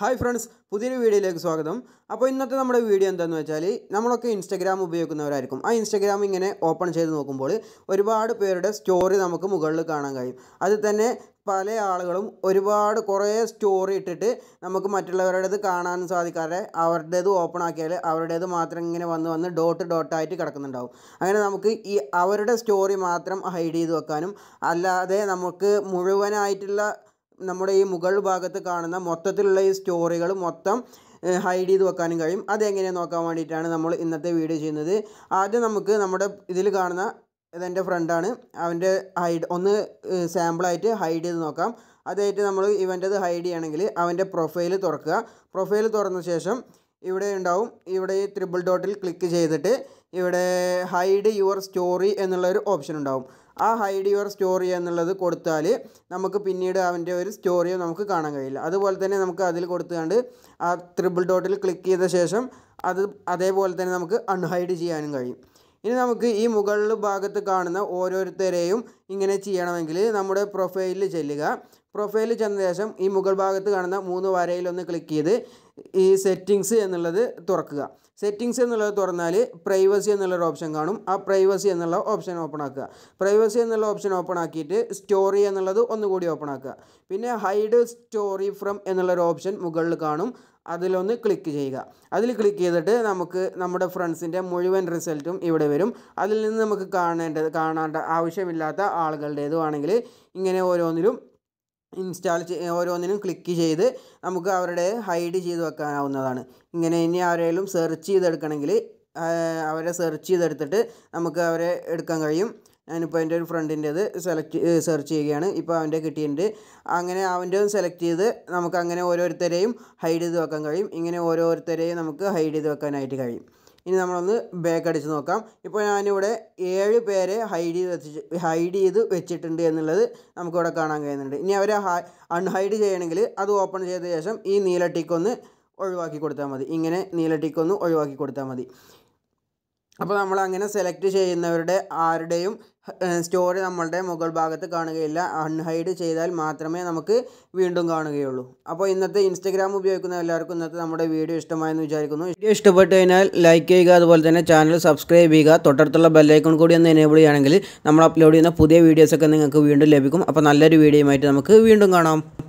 hi friends പുതിയൊരു വീഡിയോയിലേക്ക് സ്വാഗതം അപ്പോൾ ഇന്നത്തെ നമ്മുടെ വീഡിയോ എന്താണെന്ന് വെച്ചാൽ നമ്മളൊക്കെ ഇൻസ്റ്റാഗ്രാം ഉപയോഗിക്കുന്നവരായിരിക്കും ആ ഇൻസ്റ്റാഗ്രാം ഇങ്ങനെ ഓപ്പൺ ചെയ്ത് നോക്കുമ്പോൾ ഒരുപാട് പേരുടെ സ്റ്റോറി നമുക്ക് മുകളിൽ കാണാൻ കഴിയും അത് തന്നെ പല ആളുകളും ഒരുപാട് കുറേ സ്റ്റോറി ഇട്ടിട്ട് നമുക്ക് മറ്റുള്ളവരുടേത് കാണാൻ സാധിക്കാതെ അവരുടേത് ഓപ്പൺ ആക്കിയാൽ അവരുടേത് മാത്രം ഇങ്ങനെ വന്ന് വന്ന് ഡോട്ട് ഡോട്ടായിട്ട് കിടക്കുന്നുണ്ടാവും അങ്ങനെ നമുക്ക് ഈ അവരുടെ സ്റ്റോറി മാത്രം ഹൈഡ് ചെയ്ത് വെക്കാനും അല്ലാതെ നമുക്ക് മുഴുവനായിട്ടുള്ള നമ്മുടെ ഈ മുകൾ ഭാഗത്ത് കാണുന്ന മൊത്തത്തിലുള്ള ഈ സ്റ്റോറികൾ മൊത്തം ഹൈഡ് ചെയ്ത് വെക്കാനും കഴിയും അതെങ്ങനെയാണ് നോക്കാൻ വേണ്ടിയിട്ടാണ് നമ്മൾ ഇന്നത്തെ വീഡിയോ ചെയ്യുന്നത് ആദ്യം നമുക്ക് നമ്മുടെ ഇതിൽ കാണുന്ന ഇതെൻ്റെ ഫ്രണ്ടാണ് അവൻ്റെ ഹൈഡ് ഒന്ന് സാമ്പിളായിട്ട് ഹൈഡ് ചെയ്ത് നോക്കാം അതായിട്ട് നമ്മൾ ഇവൻ്റെത് ഹൈഡ് ചെയ്യണമെങ്കിൽ അവൻ്റെ പ്രൊഫൈൽ തുറക്കുക പ്രൊഫൈൽ തുറന്ന ശേഷം ഇവിടെ ഉണ്ടാവും ഇവിടെ ഈ ത്രിബിൾ ഡോട്ടിൽ ക്ലിക്ക് ചെയ്തിട്ട് ഇവിടെ ഹൈഡ് യുവർ സ്റ്റോറി എന്നുള്ളൊരു ഓപ്ഷൻ ഉണ്ടാവും ആ ഹൈഡ് യുവർ സ്റ്റോറി എന്നുള്ളത് കൊടുത്താൽ നമുക്ക് പിന്നീട് അവൻ്റെ ഒരു സ്റ്റോറിയോ നമുക്ക് കാണാൻ കഴിയില്ല അതുപോലെ തന്നെ നമുക്ക് അതിൽ കൊടുത്തുകൊണ്ട് ആ ത്രിബിൾ ഡോട്ടിൽ ക്ലിക്ക് ചെയ്ത ശേഷം അത് അതേപോലെ തന്നെ നമുക്ക് അൺഹൈഡ് ചെയ്യാനും കഴിയും ഇനി നമുക്ക് ഈ മുകളിൽ ഭാഗത്ത് കാണുന്ന ഓരോരുത്തരെയും ഇങ്ങനെ ചെയ്യണമെങ്കിൽ നമ്മുടെ പ്രൊഫൈലിൽ ചെല്ലുക പ്രൊഫൈലിൽ ചെന്ന ശേഷം ഈ മുകൾ ഭാഗത്ത് കാണുന്ന മൂന്ന് വരയിലൊന്ന് ക്ലിക്ക് ചെയ്ത് ഈ സെറ്റിങ്സ് എന്നുള്ളത് തുറക്കുക സെറ്റിങ്സ് എന്നുള്ളത് തുറന്നാൽ പ്രൈവസി എന്നുള്ളൊരു ഓപ്ഷൻ കാണും ആ പ്രൈവസി എന്നുള്ള ഓപ്ഷൻ ഓപ്പൺ ആക്കുക പ്രൈവസി എന്നുള്ള ഓപ്ഷൻ ഓപ്പൺ ആക്കിയിട്ട് സ്റ്റോറി എന്നുള്ളത് ഒന്നുകൂടി ഓപ്പൺ ആക്കുക പിന്നെ ഹൈഡ് സ്റ്റോറി ഫ്രം എന്നുള്ളൊരു ഓപ്ഷൻ മുകളിൽ കാണും അതിലൊന്ന് ക്ലിക്ക് ചെയ്യുക അതിൽ ക്ലിക്ക് ചെയ്തിട്ട് നമുക്ക് നമ്മുടെ ഫ്രണ്ട്സിൻ്റെ മുഴുവൻ റിസൾട്ടും ഇവിടെ വരും അതിൽ നിന്ന് നമുക്ക് കാണേണ്ടത് കാണേണ്ട ആവശ്യമില്ലാത്ത ആളുകളുടേതും ആണെങ്കിൽ ഇങ്ങനെ ഓരോന്നിലും ഇൻസ്റ്റാൾ ഓരോന്നിനും ക്ലിക്ക് ചെയ്ത് നമുക്ക് അവരുടെ ഹൈഡ് ചെയ്ത് വെക്കാനാവുന്നതാണ് ഇങ്ങനെ ഇനി ആരെങ്കിലും സെർച്ച് ചെയ്തെടുക്കണമെങ്കിൽ അവരെ സെർച്ച് ചെയ്തെടുത്തിട്ട് നമുക്ക് അവരെ എടുക്കാൻ കഴിയും ഞാനിപ്പോൾ എൻ്റെ ഒരു ഫ്രണ്ടിൻ്റേത് സെലക്ട് സെർച്ച് ചെയ്യുകയാണ് ഇപ്പോൾ അവൻ്റെ കിട്ടിയിട്ടുണ്ട് അങ്ങനെ അവൻ്റെ സെലക്ട് ചെയ്ത് നമുക്ക് അങ്ങനെ ഓരോരുത്തരെയും ഹൈഡ് ചെയ്ത് വെക്കാൻ കഴിയും ഇങ്ങനെ ഓരോരുത്തരെയും നമുക്ക് ഹൈഡ് ചെയ്ത് വെക്കാനായിട്ട് കഴിയും ഇനി നമ്മളൊന്ന് ബാക്ക് അടിച്ച് നോക്കാം ഇപ്പോൾ ഞാനിവിടെ ഏഴ് പേരെ ഹൈഡ് ചെയ്ത് വെച്ച് ഹൈഡ് ചെയ്ത് വെച്ചിട്ടുണ്ട് എന്നുള്ളത് നമുക്കിവിടെ കാണാൻ കഴിയുന്നുണ്ട് ഇനി അവരെ അൺഹൈഡ് ചെയ്യണമെങ്കിൽ അത് ഓപ്പൺ ചെയ്ത ശേഷം ഈ നീല ടിക്കൊന്ന് ഒഴിവാക്കി കൊടുത്താൽ മതി ഇങ്ങനെ നീല ടിക്കൊന്ന് ഒഴിവാക്കി കൊടുത്താൽ മതി അപ്പോൾ നമ്മൾ അങ്ങനെ സെലക്ട് ചെയ്യുന്നവരുടെ ആരുടെയും സ്റ്റോറി നമ്മളുടെ മുകൾ ഭാഗത്ത് കാണുകയില്ല അൺഹൈഡ് ചെയ്താൽ മാത്രമേ നമുക്ക് വീണ്ടും കാണുകയുള്ളൂ അപ്പോൾ ഇന്നത്തെ ഇൻസ്റ്റഗ്രാം ഉപയോഗിക്കുന്ന എല്ലാവർക്കും ഇന്നത്തെ നമ്മുടെ വീഡിയോ ഇഷ്ടമായെന്ന് വിചാരിക്കുന്നു വീഡിയോ ഇഷ്ടപ്പെട്ടു കഴിഞ്ഞാൽ ലൈക്ക് ചെയ്യുക അതുപോലെ തന്നെ ചാനൽ സബ്സ്ക്രൈബ് ചെയ്യുക തൊട്ടടുത്തുള്ള ബെല്ലൈക്കൺ കൂടി ഒന്ന് എനേബിൾ ചെയ്യുകയാണെങ്കിൽ നമ്മൾ അപ്ലോഡ് ചെയ്യുന്ന പുതിയ വീഡിയോസൊക്കെ നിങ്ങൾക്ക് വീണ്ടും ലഭിക്കും അപ്പോൾ നല്ലൊരു വീഡിയോയുമായിട്ട് നമുക്ക് വീണ്ടും കാണാം